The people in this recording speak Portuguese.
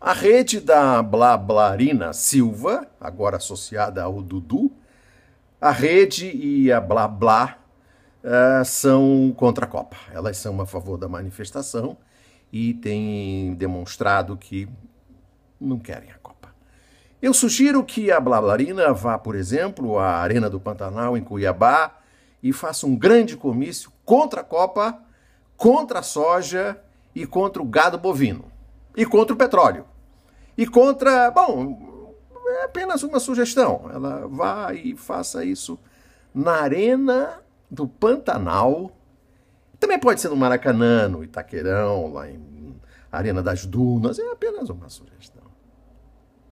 A rede da Blablarina Silva, agora associada ao Dudu, a rede e a blablá uh, eh, são contra a Copa. Elas são a favor da manifestação e têm demonstrado que não querem a Copa. Eu sugiro que a Blablarina vá, por exemplo, à Arena do Pantanal, em Cuiabá, e faça um grande comício contra a Copa, contra a soja e contra o gado bovino e contra o petróleo. E contra, bom, é apenas uma sugestão. Ela vá e faça isso na arena do Pantanal. Também pode ser no Maracanã, no Itaquerão, lá em Arena das Dunas. É apenas uma sugestão.